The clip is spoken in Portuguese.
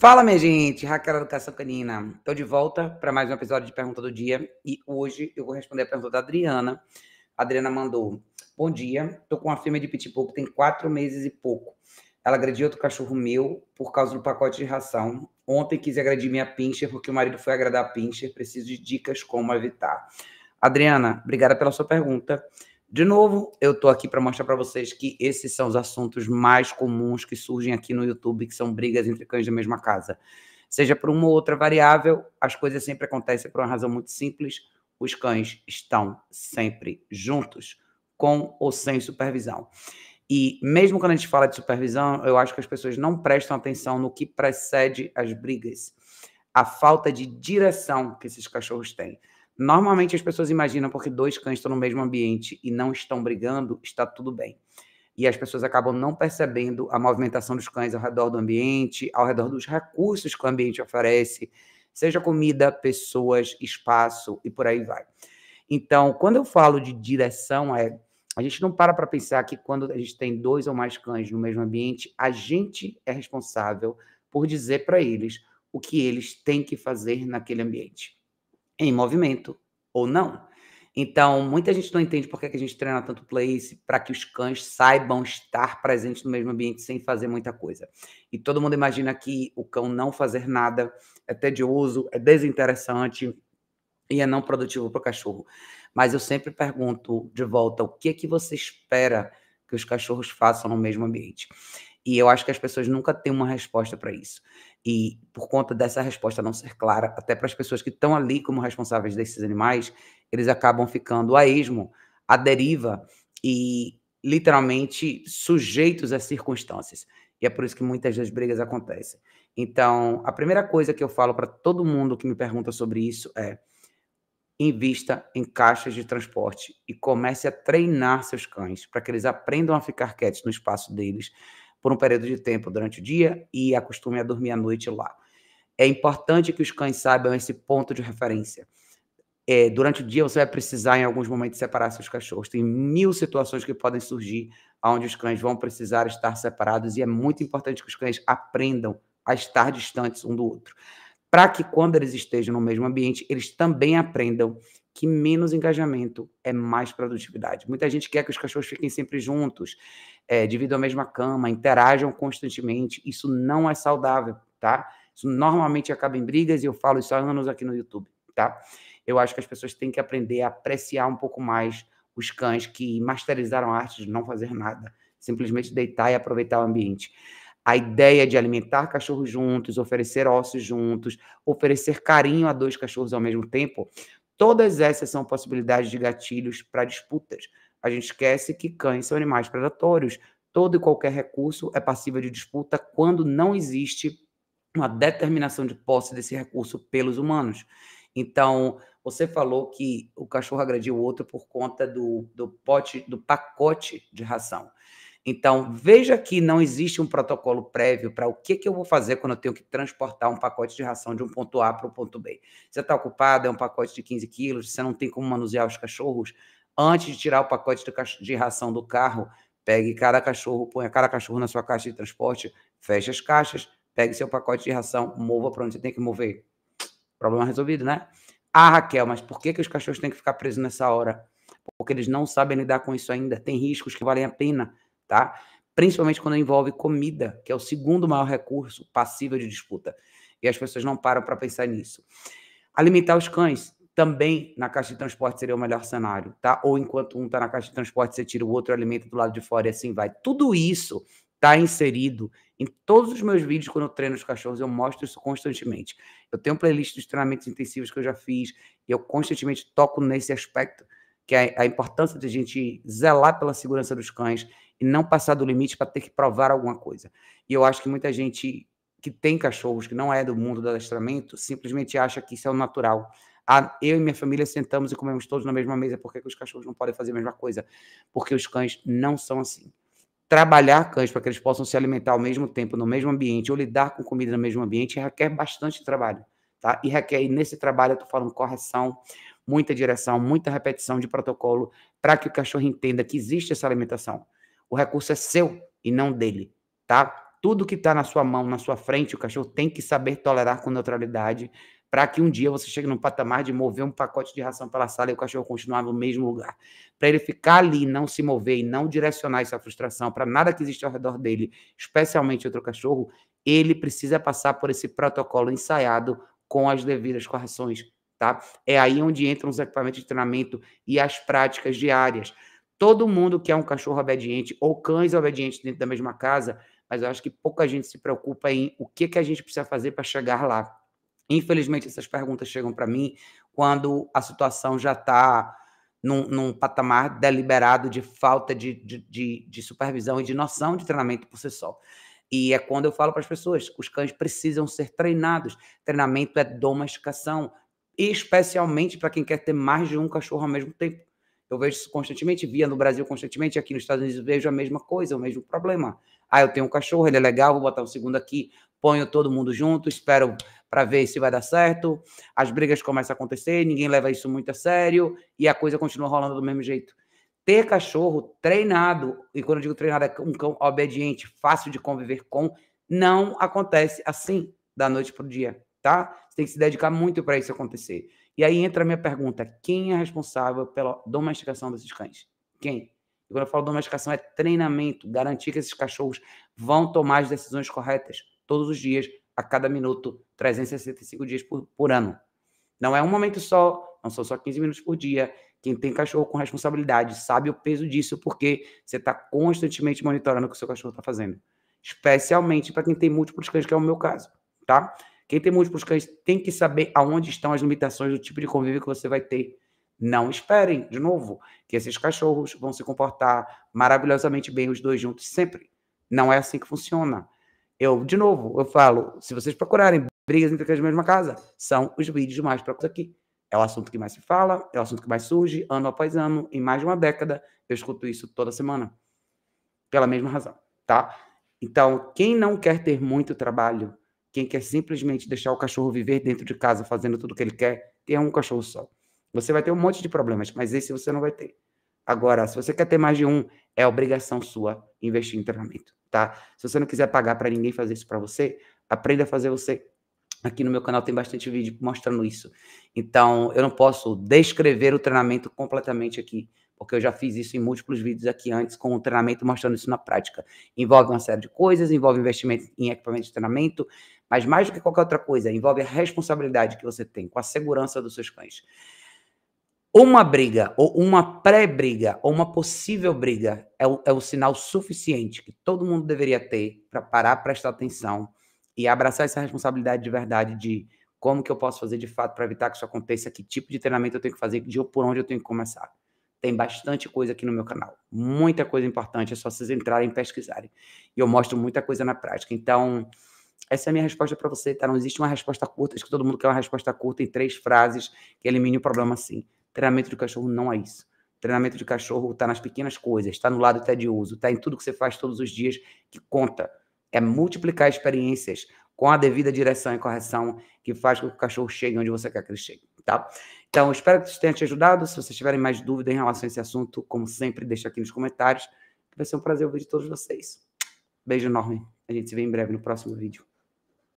Fala, minha gente, Raquel Educação Canina. Estou de volta para mais um episódio de Pergunta do Dia e hoje eu vou responder a pergunta da Adriana. A Adriana mandou: Bom dia, estou com uma fêmea de pitbull que tem quatro meses e pouco. Ela agrediu outro cachorro meu por causa do pacote de ração. Ontem quis agredir minha pincher porque o marido foi agradar a pincher. Preciso de dicas como evitar. Adriana, obrigada pela sua pergunta. De novo, eu estou aqui para mostrar para vocês que esses são os assuntos mais comuns que surgem aqui no YouTube, que são brigas entre cães da mesma casa. Seja por uma ou outra variável, as coisas sempre acontecem por uma razão muito simples: os cães estão sempre juntos, com ou sem supervisão. E mesmo quando a gente fala de supervisão, eu acho que as pessoas não prestam atenção no que precede as brigas. A falta de direção que esses cachorros têm. Normalmente as pessoas imaginam porque dois cães estão no mesmo ambiente e não estão brigando, está tudo bem. E as pessoas acabam não percebendo a movimentação dos cães ao redor do ambiente, ao redor dos recursos que o ambiente oferece, seja comida, pessoas, espaço e por aí vai. Então, quando eu falo de direção, é a gente não para para pensar que quando a gente tem dois ou mais cães no mesmo ambiente, a gente é responsável por dizer para eles o que eles têm que fazer naquele ambiente em movimento ou não. Então, muita gente não entende por que a gente treina tanto place para que os cães saibam estar presentes no mesmo ambiente sem fazer muita coisa. E todo mundo imagina que o cão não fazer nada é tedioso, é desinteressante e é não produtivo para o cachorro. Mas eu sempre pergunto de volta o que é que você espera que os cachorros façam no mesmo ambiente. E eu acho que as pessoas nunca têm uma resposta para isso. E por conta dessa resposta não ser clara, até para as pessoas que estão ali como responsáveis desses animais, eles acabam ficando a esmo, à deriva e literalmente sujeitos às circunstâncias. E é por isso que muitas das brigas acontecem. Então, a primeira coisa que eu falo para todo mundo que me pergunta sobre isso é: invista em caixas de transporte e comece a treinar seus cães para que eles aprendam a ficar quietos no espaço deles, por um período de tempo durante o dia e acostume a dormir à noite lá. É importante que os cães saibam esse ponto de referência. É, durante o dia você vai precisar, em alguns momentos, separar seus cachorros. Tem mil situações que podem surgir onde os cães vão precisar estar separados e é muito importante que os cães aprendam a estar distantes um do outro, para que quando eles estejam no mesmo ambiente, eles também aprendam que menos engajamento é mais produtividade. Muita gente quer que os cachorros fiquem sempre juntos, é, dividam a mesma cama, interajam constantemente. Isso não é saudável, tá? Isso normalmente acaba em brigas e eu falo isso há anos aqui no YouTube, tá? Eu acho que as pessoas têm que aprender a apreciar um pouco mais os cães que masterizaram a arte de não fazer nada, simplesmente deitar e aproveitar o ambiente. A ideia de alimentar cachorros juntos, oferecer ossos juntos, oferecer carinho a dois cachorros ao mesmo tempo, todas essas são possibilidades de gatilhos para disputas, a gente esquece que cães são animais predatórios. Todo e qualquer recurso é passível de disputa quando não existe uma determinação de posse desse recurso pelos humanos. Então, você falou que o cachorro agrediu o outro por conta do, do pote, do pacote de ração. Então, veja que não existe um protocolo prévio para o que, que eu vou fazer quando eu tenho que transportar um pacote de ração de um ponto A para o ponto B. Você está ocupado, é um pacote de 15 quilos, você não tem como manusear os cachorros, Antes de tirar o pacote de ração do carro, pegue cada cachorro, ponha cada cachorro na sua caixa de transporte, feche as caixas, pegue seu pacote de ração, mova para onde você tem que mover. Problema resolvido, né? Ah, Raquel, mas por que, que os cachorros têm que ficar presos nessa hora? Porque eles não sabem lidar com isso ainda. Tem riscos que valem a pena, tá? Principalmente quando envolve comida, que é o segundo maior recurso passível de disputa. E as pessoas não param para pensar nisso. Alimentar os cães também na caixa de transporte seria o melhor cenário, tá? Ou enquanto um está na caixa de transporte, você tira o outro alimenta do lado de fora e assim vai. Tudo isso está inserido em todos os meus vídeos quando eu treino os cachorros, eu mostro isso constantemente. Eu tenho playlist dos treinamentos intensivos que eu já fiz e eu constantemente toco nesse aspecto, que é a importância de a gente zelar pela segurança dos cães e não passar do limite para ter que provar alguma coisa. E eu acho que muita gente que tem cachorros que não é do mundo do adestramento simplesmente acha que isso é o natural eu e minha família sentamos e comemos todos na mesma mesa. Por que, que os cachorros não podem fazer a mesma coisa? Porque os cães não são assim trabalhar cães para que eles possam se alimentar ao mesmo tempo, no mesmo ambiente, ou lidar com comida no mesmo ambiente, requer bastante trabalho, tá? E requer, e nesse trabalho, eu estou falando correção, muita direção, muita repetição de protocolo, para que o cachorro entenda que existe essa alimentação. O recurso é seu e não dele, tá? Tudo que está na sua mão, na sua frente, o cachorro tem que saber tolerar com neutralidade, para que um dia você chegue num patamar de mover um pacote de ração pela sala e o cachorro continuar no mesmo lugar. Para ele ficar ali, não se mover e não direcionar essa frustração para nada que existe ao redor dele, especialmente outro cachorro, ele precisa passar por esse protocolo ensaiado com as devidas correções, tá? É aí onde entram os equipamentos de treinamento e as práticas diárias. Todo mundo que é um cachorro obediente ou cães obedientes dentro da mesma casa, mas eu acho que pouca gente se preocupa em o que, que a gente precisa fazer para chegar lá Infelizmente, essas perguntas chegam para mim quando a situação já está num, num, patamar deliberado de falta de, de, de, de, supervisão e de noção de treinamento por si só. E é quando eu falo para as pessoas: os cães precisam ser treinados. Treinamento é domesticação, especialmente para quem quer ter mais de um cachorro ao mesmo tempo. Eu vejo isso constantemente, via no Brasil constantemente, aqui nos Estados Unidos vejo a mesma coisa, o mesmo problema. Ah, eu tenho um cachorro, ele é legal, vou botar um segundo aqui, ponho todo mundo junto, espero para ver se vai dar certo. As brigas começam a acontecer, ninguém leva isso muito a sério e a coisa continua rolando do mesmo jeito. Ter cachorro treinado, e quando eu digo treinado, é um cão obediente, fácil de conviver com, não acontece assim da noite para o dia, tá? Você tem que se dedicar muito para isso acontecer. E aí entra a minha pergunta: quem é responsável pela domesticação desses cães? Quem? E quando eu falo domesticação, é treinamento, garantir que esses cachorros vão tomar as decisões corretas todos os dias, a cada minuto, 365 dias por, por ano. Não é um momento só, não são só 15 minutos por dia. Quem tem cachorro com responsabilidade sabe o peso disso, porque você está constantemente monitorando o que o seu cachorro está fazendo. Especialmente para quem tem múltiplos cães, que é o meu caso, tá? Quem tem múltiplos cães tem que saber aonde estão as limitações do tipo de convívio que você vai ter. Não esperem, de novo, que esses cachorros vão se comportar maravilhosamente bem os dois juntos sempre. Não é assim que funciona. Eu, de novo, eu falo, se vocês procurarem brigas entre aqueles da mesma casa, são os vídeos mais procurados aqui. É o assunto que mais se fala, é o assunto que mais surge, ano após ano, em mais de uma década, eu escuto isso toda semana. Pela mesma razão, tá? Então, quem não quer ter muito trabalho, quem quer simplesmente deixar o cachorro viver dentro de casa, fazendo tudo que ele quer, tenha um cachorro só. Você vai ter um monte de problemas, mas esse você não vai ter. Agora, se você quer ter mais de um, é obrigação sua investir em treinamento, tá? Se você não quiser pagar para ninguém fazer isso para você, aprenda a fazer você. Aqui no meu canal tem bastante vídeo mostrando isso. Então, eu não posso descrever o treinamento completamente aqui, porque eu já fiz isso em múltiplos vídeos aqui antes, com o treinamento mostrando isso na prática. Envolve uma série de coisas, envolve investimento em equipamento de treinamento, mas mais do que qualquer outra coisa, envolve a responsabilidade que você tem com a segurança dos seus cães. Uma briga, ou uma pré-briga, ou uma possível briga, é o, é o sinal suficiente que todo mundo deveria ter para parar, prestar atenção e abraçar essa responsabilidade de verdade de como que eu posso fazer de fato para evitar que isso aconteça, que tipo de treinamento eu tenho que fazer, de por onde eu tenho que começar. Tem bastante coisa aqui no meu canal, muita coisa importante, é só vocês entrarem e pesquisarem. E eu mostro muita coisa na prática. Então, essa é a minha resposta para você, tá? Não existe uma resposta curta, acho que todo mundo quer uma resposta curta em três frases que elimine o problema assim. Treinamento de cachorro não é isso. Treinamento de cachorro está nas pequenas coisas, está no lado tedioso, está em tudo que você faz todos os dias que conta. É multiplicar experiências com a devida direção e correção que faz com que o cachorro chegue onde você quer que ele chegue, tá? Então, espero que isso tenha te ajudado. Se vocês tiverem mais dúvidas em relação a esse assunto, como sempre, deixa aqui nos comentários. Vai ser um prazer ouvir de todos vocês. Beijo enorme. A gente se vê em breve no próximo vídeo.